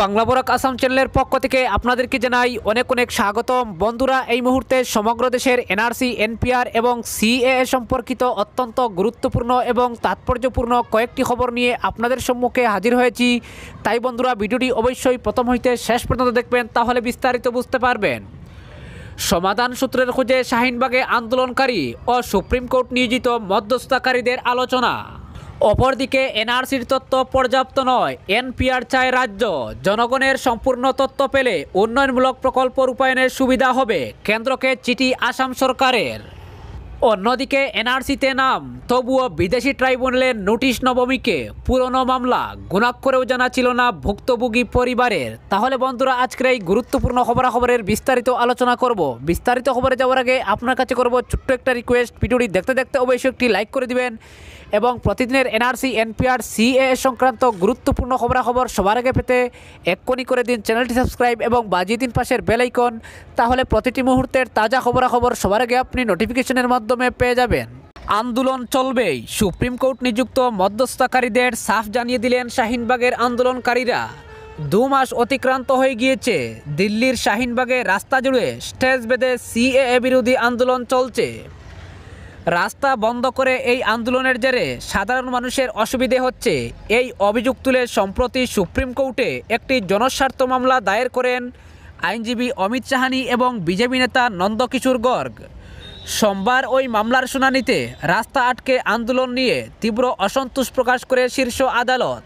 বাংলা বরাক আসাম চ্যানেলের পক্ষ থেকে আপনাদেরকে জানাই অনেক অনেক স্বাগতম বন্ধুরা এই মুহূর্তে সমগ্র দেশের এনআরসি এনপিআর এবং সিএ সম্পর্কিত অত্যন্ত গুরুত্বপূর্ণ এবং তাৎপর্যপূর্ণ কয়েকটি খবর নিয়ে আপনাদের সম্মুখে হাজির হয়েছি তাই বন্ধুরা ভিডিওটি অবশ্যই প্রথম হইতে শেষ পর্যন্ত দেখবেন তাহলে বিস্তারিত বুঝতে পারবেন সমাধান সূত্রের খোঁজে শাহিনবাগে আন্দোলনকারী ও সুপ্রিম কোর্ট নিয়োজিত মধ্যস্থাকারীদের আলোচনা অপরদিকে এনআরসির তথ্য পর্যাপ্ত নয় এনপিআর চায় রাজ্য জনগণের সম্পূর্ণ তথ্য পেলে উন্নয়নমূলক প্রকল্প রূপায়ণের সুবিধা হবে কেন্দ্রকে চিঠি আসাম সরকারের অন্যদিকে এনআরসিতে নাম তবুও বিদেশি ট্রাইব্যুনালের নোটিশ নবমীকে পুরনো মামলা গুণাক্ষরেও জানা ছিল না ভুক্তভোগী পরিবারের তাহলে বন্ধুরা আজকের এই গুরুত্বপূর্ণ খবরাখবরের বিস্তারিত আলোচনা করব বিস্তারিত খবরে যাওয়ার আগে আপনার কাছে করব ছোট্ট একটা রিকোয়েস্ট ভিডিওটি দেখতে দেখতে অবশ্যই একটি লাইক করে দিবেন এবং প্রতিদিনের এনআরসি এনপিআর এ সংক্রান্ত গুরুত্বপূর্ণ খবরাখবর সবার আগে পেতে এক্ষণি করে দিন চ্যানেলটি সাবস্ক্রাইব এবং বাজিয়ে দিন পাশের বেলাইকন তাহলে প্রতিটি মুহূর্তের তাজা খবরাখবর সবার আগে আপনি নোটিফিকেশনের মাধ্যমে পেয়ে যাবেন আন্দোলন চলবেই সুপ্রিম কোর্ট নিযুক্ত মধ্যস্থাকারীদের সাফ জানিয়ে দিলেন শাহিনবাগের আন্দোলনকারীরা দু মাস অতিক্রান্ত হয়ে গিয়েছে দিল্লির শাহিনবাগে রাস্তা জুড়ে স্টেজ বেঁধে সিএএ বিরোধী আন্দোলন চলছে রাস্তা বন্ধ করে এই আন্দোলনের জেরে সাধারণ মানুষের অসুবিধে হচ্ছে এই অভিযোগ তুলে সম্প্রতি সুপ্রিম কোর্টে একটি জনস্বার্থ মামলা দায়ের করেন আইনজীবী অমিত সাহানি এবং বিজেপি নেতা নন্দকিশোর গর্গ সোমবার ওই মামলার শুনানিতে রাস্তা আটকে আন্দোলন নিয়ে তীব্র অসন্তোষ প্রকাশ করে শীর্ষ আদালত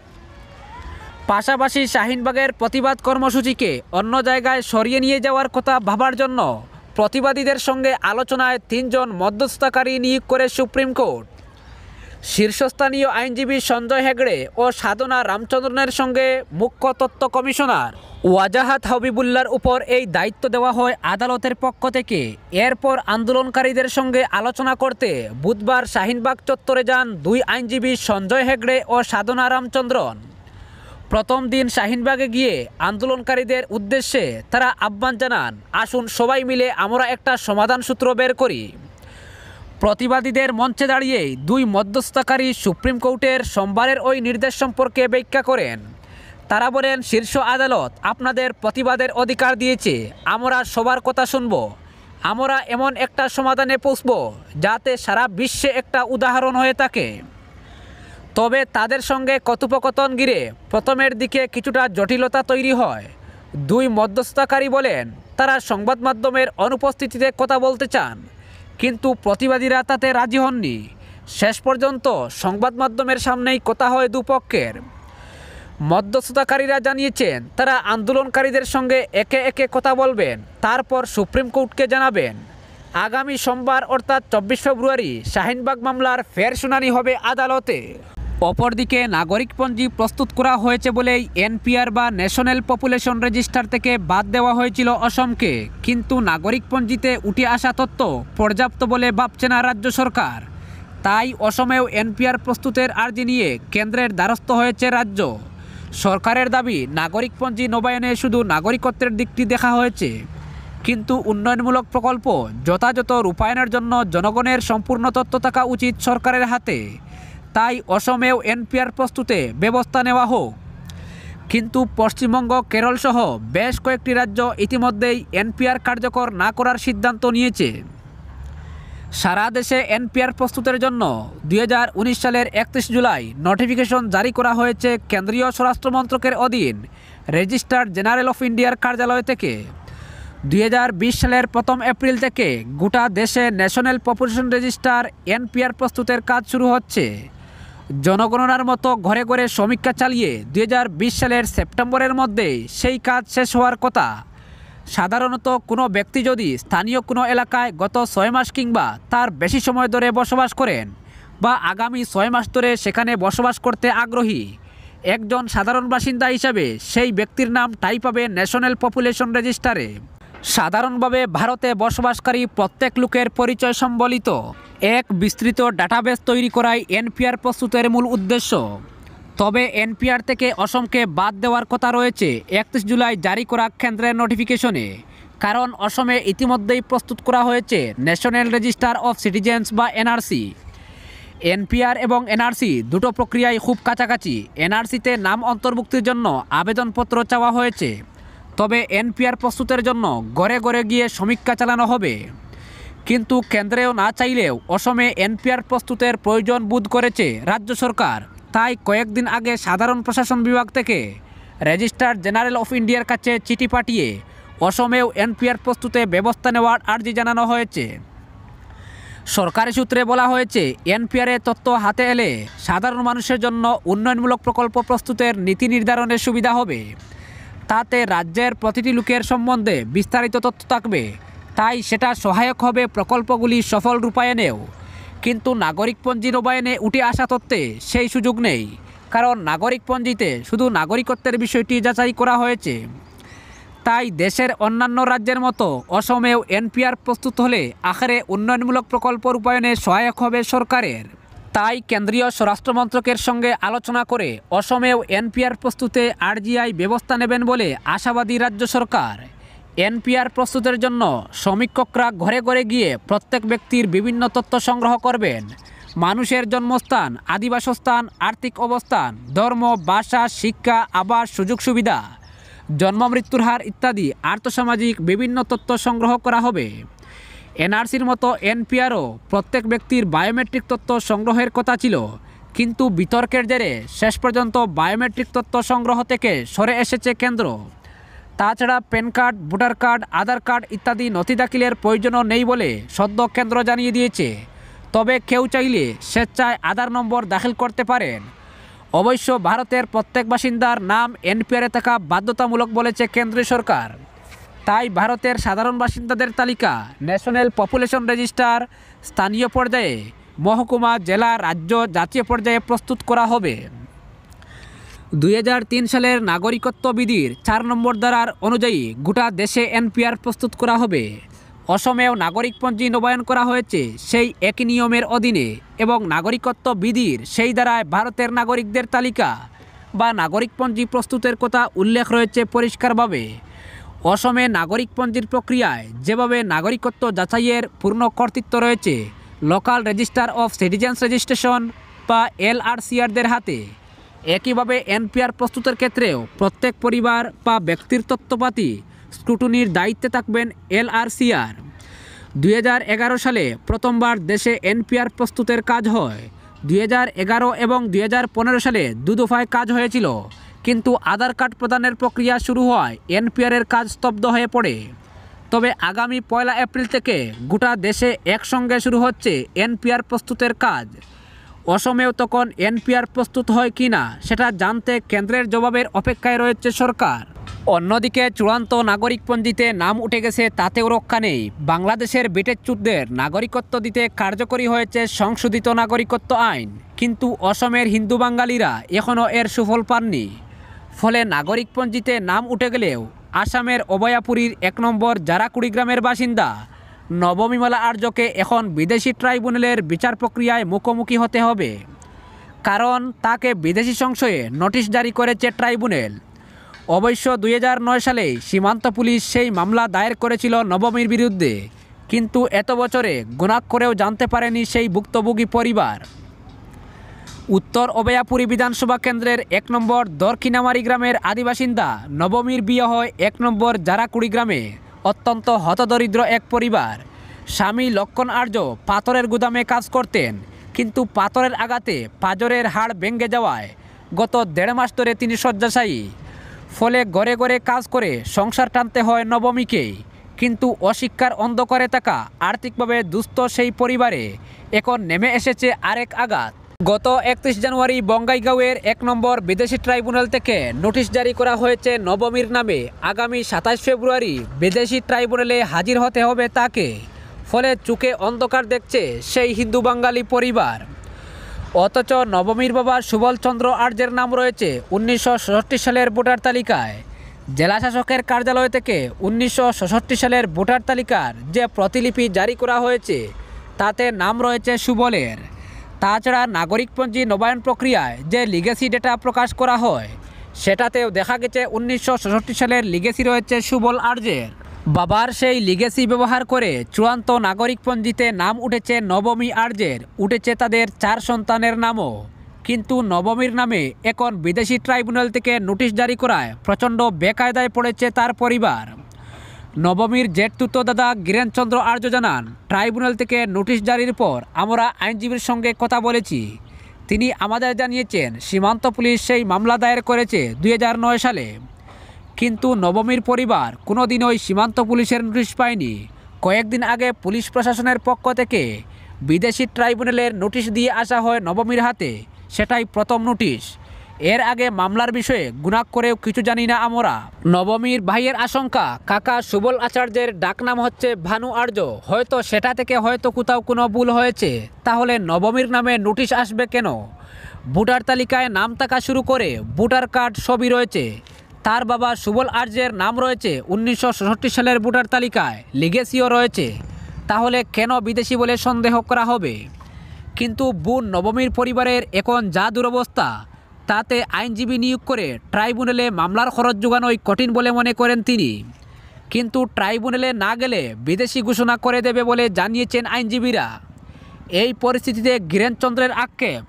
পাশাপাশি শাহিনবাগের প্রতিবাদ কর্মসূচিকে অন্য জায়গায় সরিয়ে নিয়ে যাওয়ার কথা ভাবার জন্য প্রতিবাদীদের সঙ্গে আলোচনায় তিনজন মধ্যস্থকারী নিয়োগ করে সুপ্রিম কোর্ট শীর্ষস্থানীয় আইনজীবী সঞ্জয় হেগড়ে ও সাধনা রামচন্দ্রনের সঙ্গে মুখ্য তত্ত্ব কমিশনার ওয়াজাহাত হবিবুল্লার উপর এই দায়িত্ব দেওয়া হয় আদালতের পক্ষ থেকে এরপর আন্দোলনকারীদের সঙ্গে আলোচনা করতে বুধবার শাহিনবাগ চত্বরে যান দুই আইনজীবী সঞ্জয় হেগড়ে ও সাধনা রামচন্দ্রন প্রথম দিন শাহিনবাগে গিয়ে আন্দোলনকারীদের উদ্দেশ্যে তারা আহ্বান জানান আসুন সবাই মিলে আমরা একটা সমাধান সূত্র বের করি প্রতিবাদীদের মঞ্চে দাঁড়িয়ে দুই মধ্যস্থকারী সুপ্রিম কোর্টের সোমবারের ওই নির্দেশ সম্পর্কে ব্যাখ্যা করেন তারা বলেন শীর্ষ আদালত আপনাদের প্রতিবাদের অধিকার দিয়েছে আমরা সবার কথা শুনব আমরা এমন একটা সমাধানে পৌঁছব যাতে সারা বিশ্বে একটা উদাহরণ হয়ে থাকে তবে তাদের সঙ্গে কথোপকথন গিরে প্রথমের দিকে কিছুটা জটিলতা তৈরি হয় দুই মধ্যস্থতাকারী বলেন তারা সংবাদ মাধ্যমের অনুপস্থিতিতে কথা বলতে চান কিন্তু প্রতিবাদীরা তাতে রাজি হননি শেষ পর্যন্ত সংবাদ মাধ্যমের সামনেই কথা হয় দুপক্ষের মধ্যস্থতাকারীরা জানিয়েছেন তারা আন্দোলনকারীদের সঙ্গে একে একে কথা বলবেন তারপর সুপ্রিম কোর্টকে জানাবেন আগামী সোমবার অর্থাৎ চব্বিশ ফেব্রুয়ারি শাহিনবাগ মামলার ফের শুনানি হবে আদালতে অপরদিকে নাগরিকপঞ্জি প্রস্তুত করা হয়েছে বলেই এনপিআর বা ন্যাশনাল পপুলেশন রেজিস্টার থেকে বাদ দেওয়া হয়েছিল অসমকে কিন্তু নাগরিকপঞ্জিতে উঠে আসা তথ্য পর্যাপ্ত বলে ভাবছে না রাজ্য সরকার তাই অসমেও এনপিআর প্রস্তুতের আর্জি নিয়ে কেন্দ্রের দ্বারস্থ হয়েছে রাজ্য সরকারের দাবি নাগরিকপঞ্জি নবায়নে শুধু নাগরিকত্বের দিকটি দেখা হয়েছে কিন্তু উন্নয়নমূলক প্রকল্প যথাযথ রূপায়ণের জন্য জনগণের সম্পূর্ণ তথ্য থাকা উচিত সরকারের হাতে তাই অসমেও এনপিআর প্রস্তুতে ব্যবস্থা নেওয়া হোক কিন্তু পশ্চিমবঙ্গ কেরলসহ বেশ কয়েকটি রাজ্য ইতিমধ্যেই এনপিআর কার্যকর না করার সিদ্ধান্ত নিয়েছে সারা দেশে এনপিআর প্রস্তুতের জন্য দুই সালের একত্রিশ জুলাই নোটিফিকেশন জারি করা হয়েছে কেন্দ্রীয় স্বরাষ্ট্র মন্ত্রকের অধীন রেজিস্ট্রার জেনারেল অফ ইন্ডিয়ার কার্যালয় থেকে দুই সালের প্রথম এপ্রিল থেকে গোটা দেশে ন্যাশনাল পপুলেশন রেজিস্টার এনপিআর প্রস্তুতের কাজ শুরু হচ্ছে জনগণনার মতো ঘরে ঘরে সমীক্ষা চালিয়ে দুই সালের সেপ্টেম্বরের মধ্যে সেই কাজ শেষ হওয়ার কথা সাধারণত কোনো ব্যক্তি যদি স্থানীয় কোনো এলাকায় গত ছয় মাস কিংবা তার বেশি সময় ধরে বসবাস করেন বা আগামী ছয় মাস ধরে সেখানে বসবাস করতে আগ্রহী একজন সাধারণ বাসিন্দা হিসাবে সেই ব্যক্তির নাম টাই পাবে ন্যাশনাল পপুলেশন রেজিস্টারে সাধারণভাবে ভারতে বসবাসকারী প্রত্যেক লোকের পরিচয় সম্বলিত এক বিস্তৃত ডাটাবেস তৈরি করাই এনপিআর প্রস্তুতের মূল উদ্দেশ্য তবে এনপিআর থেকে অসমকে বাদ দেওয়ার কথা রয়েছে একত্রিশ জুলাই জারি করা কেন্দ্রের নোটিফিকেশনে কারণ অসমে ইতিমধ্যেই প্রস্তুত করা হয়েছে ন্যাশনাল রেজিস্টার অফ সিটিজেন্স বা এনআরসি এনপিআর এবং এনআরসি দুটো প্রক্রিয়ায় খুব কাছাকাছি এনআরসিতে নাম অন্তর্ভুক্তির জন্য আবেদনপত্র চাওয়া হয়েছে তবে এনপিআর প্রস্তুতের জন্য গড়ে গড়ে গিয়ে সমীক্ষা চালানো হবে কিন্তু কেন্দ্রেও না চাইলেও অসমে এনপিআর প্রস্তুতের প্রয়োজন বোধ করেছে রাজ্য সরকার তাই কয়েকদিন আগে সাধারণ প্রশাসন বিভাগ থেকে রেজিস্ট্রার জেনারেল অফ ইন্ডিয়ার কাছে চিঠি পাঠিয়ে অসমেও এনপিআর প্রস্তুতে ব্যবস্থা নেওয়ার আর্জি জানানো হয়েছে সরকারি সূত্রে বলা হয়েছে এনপিআরের তথ্য হাতে এলে সাধারণ মানুষের জন্য উন্নয়নমূলক প্রকল্প প্রস্তুতের নীতি নির্ধারণের সুবিধা হবে তাতে রাজ্যের প্রতিটি লোকের সম্বন্ধে বিস্তারিত তথ্য থাকবে তাই সেটা সহায়ক হবে প্রকল্পগুলি সফল রূপায়ণেও কিন্তু নাগরিকপঞ্জি রূপায়ণে উঠে আসা তত্ত্বে সেই সুযোগ নেই কারণ নাগরিকপঞ্জিতে শুধু নাগরিকত্বের বিষয়টি যাচাই করা হয়েছে তাই দেশের অন্যান্য রাজ্যের মতো অসমেও এনপিআর প্রস্তুত হলে আখেরে উন্নয়নমূলক প্রকল্প রূপায়ণে সহায়ক হবে সরকারের তাই কেন্দ্রীয় স্বরাষ্ট্রমন্ত্রকের সঙ্গে আলোচনা করে অসমেও এনপিআর প্রস্তুতে আরজিআই ব্যবস্থা নেবেন বলে আশাবাদী রাজ্য সরকার এনপিআর প্রস্তুতের জন্য সমীক্ষকরা ঘরে ঘরে গিয়ে প্রত্যেক ব্যক্তির বিভিন্ন তথ্য সংগ্রহ করবেন মানুষের জন্মস্থান আদিবাসস্থান আর্থিক অবস্থান ধর্ম ভাষা শিক্ষা আবাস সুযোগ সুবিধা জন্ম মৃত্যুর হার ইত্যাদি আর্থসামাজিক বিভিন্ন তথ্য সংগ্রহ করা হবে এনআরসির মতো এনপিআরও প্রত্যেক ব্যক্তির বায়োমেট্রিক তথ্য সংগ্রহের কথা ছিল কিন্তু বিতর্কের জেরে শেষ পর্যন্ত বায়োমেট্রিক তথ্য সংগ্রহ থেকে সরে এসেছে কেন্দ্র তাছাড়া PAN card voter card Aadhaar card ইত্যাদি নথি দাখিলের প্রয়োজনও নেই বলে সদ্য কেন্দ্র জানিয়ে দিয়েছে তবে কেউ চাইলে স্বেচ্ছায় আধার নম্বর দাখিল করতে পারেন অবশ্য ভারতের প্রত্যেক বাসিন্দার নাম এনপিআরে থাকা বাধ্যতামূলক বলেছে কেন্দ্রীয় সরকার তাই ভারতের সাধারণ বাসিন্দাদের তালিকা ন্যাশনাল পপুলেশন রেজিস্টার স্থানীয় পর্যায়ে মহকুমা জেলা রাজ্য জাতীয় পর্যায়ে প্রস্তুত করা হবে দুই সালের নাগরিকত্ব বিধির চার নম্বর দ্বারার অনুযায়ী গোটা দেশে এনপিআর প্রস্তুত করা হবে অসমেও নাগরিকপঞ্জী নবায়ন করা হয়েছে সেই একই নিয়মের অধীনে এবং নাগরিকত্ব বিধির সেই দ্বারায় ভারতের নাগরিকদের তালিকা বা নাগরিকপঞ্জী প্রস্তুতের কথা উল্লেখ রয়েছে পরিষ্কারভাবে অসমে নাগরিকপঞ্জির প্রক্রিয়ায় যেভাবে নাগরিকত্ব যাচাইয়ের পূর্ণ কর্তৃত্ব রয়েছে local register of citizens registration বা এলআরসিআরদের হাতে একইভাবে এনপিআর প্রস্তুতের ক্ষেত্রেও প্রত্যেক পরিবার বা ব্যক্তির তত্ত্বপাতি স্ক্রুটনির দায়িত্বে থাকবেন এলআরসিআর দুই সালে প্রথমবার দেশে এনপিআর প্রস্তুতের কাজ হয় দু এবং দু সালে দু দফায় কাজ হয়েছিল কিন্তু আধার কার্ড প্রদানের প্রক্রিয়া শুরু হয় এনপিআরের কাজ স্তব্ধ হয়ে পড়ে তবে আগামী পয়লা এপ্রিল থেকে গোটা দেশে একসঙ্গে শুরু হচ্ছে এনপিআর প্রস্তুতের কাজ অসমেও তখন এনপিআর প্রস্তুত হয় কি না সেটা জানতে কেন্দ্রের জবাবের অপেক্ষায় রয়েছে সরকার অন্যদিকে চূড়ান্ত নাগরিকপঞ্জিতে নাম উঠে গেছে তাতেও রক্ষা নেই বাংলাদেশের বেটেচুদদের নাগরিকত্ব দিতে কার্যকরী হয়েছে সংশোধিত নাগরিকত্ব আইন কিন্তু অসমের হিন্দু বাঙালিরা এখনও এর সুফল পাননি ফলে নাগরিকপঞ্জিতে নাম উঠে গেলেও আসামের অবয়াপুরীর এক নম্বর জারাকুড়ি কুড়িগ্রামের বাসিন্দা নবমীমালা আর্যকে এখন বিদেশি ট্রাইব্যুনালের বিচার প্রক্রিয়ায় মুখোমুখি হতে হবে কারণ তাকে বিদেশি সংশয়ে নোটিশ জারি করেছে ট্রাইব্যুনাল অবশ্য দুই সালে সীমান্ত পুলিশ সেই মামলা দায়ের করেছিল নবমীর বিরুদ্ধে কিন্তু এত বছরে গুণাক করেও জানতে পারেনি সেই ভুক্তভোগী পরিবার উত্তর অবেয়াপুরী বিধানসভা কেন্দ্রের এক নম্বর দরকিনামারি গ্রামের আদিবাসিন্দা নবমীর বিয়ে হয় এক নম্বর জারাকুড়ি গ্রামে অত্যন্ত হতদরিদ্র এক পরিবার স্বামী লক্ষণ আর্য পাথরের গুদামে কাজ করতেন কিন্তু পাথরের আঘাতে পাজরের হাড় ভেঙে যাওয়ায় গত দেড় মাস ধরে তিনি শয্যাশায়ী ফলে ঘরে ঘরে কাজ করে সংসার টানতে হয় নবমীকেই কিন্তু অশিক্ষার অন্ধকারে থাকা আর্থিকভাবে দুস্থ সেই পরিবারে এখন নেমে এসেছে আরেক আঘাত গত একত্রিশ জানুয়ারি বঙ্গাইগাঁওয়ের এক নম্বর বিদেশি ট্রাইব্যুনাল থেকে নোটিশ জারি করা হয়েছে নবমীর নামে আগামী সাতাশ ফেব্রুয়ারি বিদেশি ট্রাইব্যুনালে হাজির হতে হবে তাকে ফলে চুকে অন্ধকার দেখছে সেই হিন্দু বাঙালি পরিবার অথচ নবমীর বাবা সুবলচন্দ্র আর্যের নাম রয়েছে উনিশশো সালের ভোটার তালিকায় জেলা শাসকের কার্যালয় থেকে উনিশশো সালের ভোটার তালিকার যে প্রতিলিপি জারি করা হয়েছে তাতে নাম রয়েছে সুবলের তাছাড়া নাগরিকপঞ্জি নবায়ন প্রক্রিয়ায় যে লিগেসি ডেটা প্রকাশ করা হয় সেটাতেও দেখা গেছে উনিশশো সালের লিগেসি রয়েছে সুবল আর্যের বাবার সেই লিগেসি ব্যবহার করে চূড়ান্ত নাগরিকপঞ্জিতে নাম উঠেছে নবমী আর্যের উঠেছে তাদের চার সন্তানের নামও কিন্তু নবমীর নামে এখন বিদেশি ট্রাইব্যুনাল থেকে নোটিশ জারি করায় প্রচণ্ড বেকায়দায় পড়েছে তার পরিবার নবমীর জেঠতুত দাদা গিরেনচন্দ্র আর্য জানান ট্রাইব্যুনাল থেকে নোটিশ জারির পর আমরা আইনজীবীর সঙ্গে কথা বলেছি তিনি আমাদের জানিয়েছেন সীমান্ত পুলিশ সেই মামলা দায়ের করেছে দুই সালে কিন্তু নবমীর পরিবার কোনো ওই সীমান্ত পুলিশের নোটিশ পায়নি কয়েকদিন আগে পুলিশ প্রশাসনের পক্ষ থেকে বিদেশি ট্রাইব্যুনালের নোটিশ দিয়ে আসা হয় নবমীর হাতে সেটাই প্রথম নোটিশ এর আগে মামলার বিষয়ে গুণাক করেও কিছু জানি না আমরা নবমীর ভাইয়ের আশঙ্কা কাকা সুবল আচার্যের ডাকনাম হচ্ছে ভানু আর্য হয়তো সেটা থেকে হয়তো কোথাও কোনো ভুল হয়েছে তাহলে নবমীর নামে নোটিশ আসবে কেন ভোটার তালিকায় নাম থাকা শুরু করে ভোটার কার্ড সবই রয়েছে তার বাবা সুবল আর্যের নাম রয়েছে উনিশশো সালের ভোটার তালিকায় লিগেসিও রয়েছে তাহলে কেন বিদেশি বলে সন্দেহ করা হবে কিন্তু বোন নবমীর পরিবারের এখন যা দুরবস্থা তাতে আইনজীবী নিয়োগ করে ট্রাইব্যুনালে মামলার খরচ যোগানোই কঠিন বলে মনে করেন তিনি কিন্তু ট্রাইব্যুনালে না গেলে বিদেশি ঘোষণা করে দেবে বলে জানিয়েছেন আইনজীবীরা এই পরিস্থিতিতে গিরেনচন্দ্রের আক্ষেপ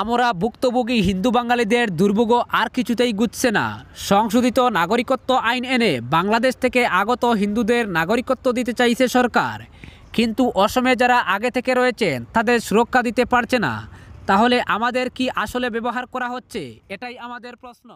আমরা ভুক্তভোগী হিন্দু বাঙালিদের দুর্ভোগ আর কিছুতেই গুছছে না সংশোধিত নাগরিকত্ব আইন এনে বাংলাদেশ থেকে আগত হিন্দুদের নাগরিকত্ব দিতে চাইছে সরকার কিন্তু অসমে যারা আগে থেকে রয়েছেন তাদের সুরক্ষা দিতে পারছে না তাহলে আমাদের কি আসলে ব্যবহার করা হচ্ছে এটাই আমাদের প্রশ্ন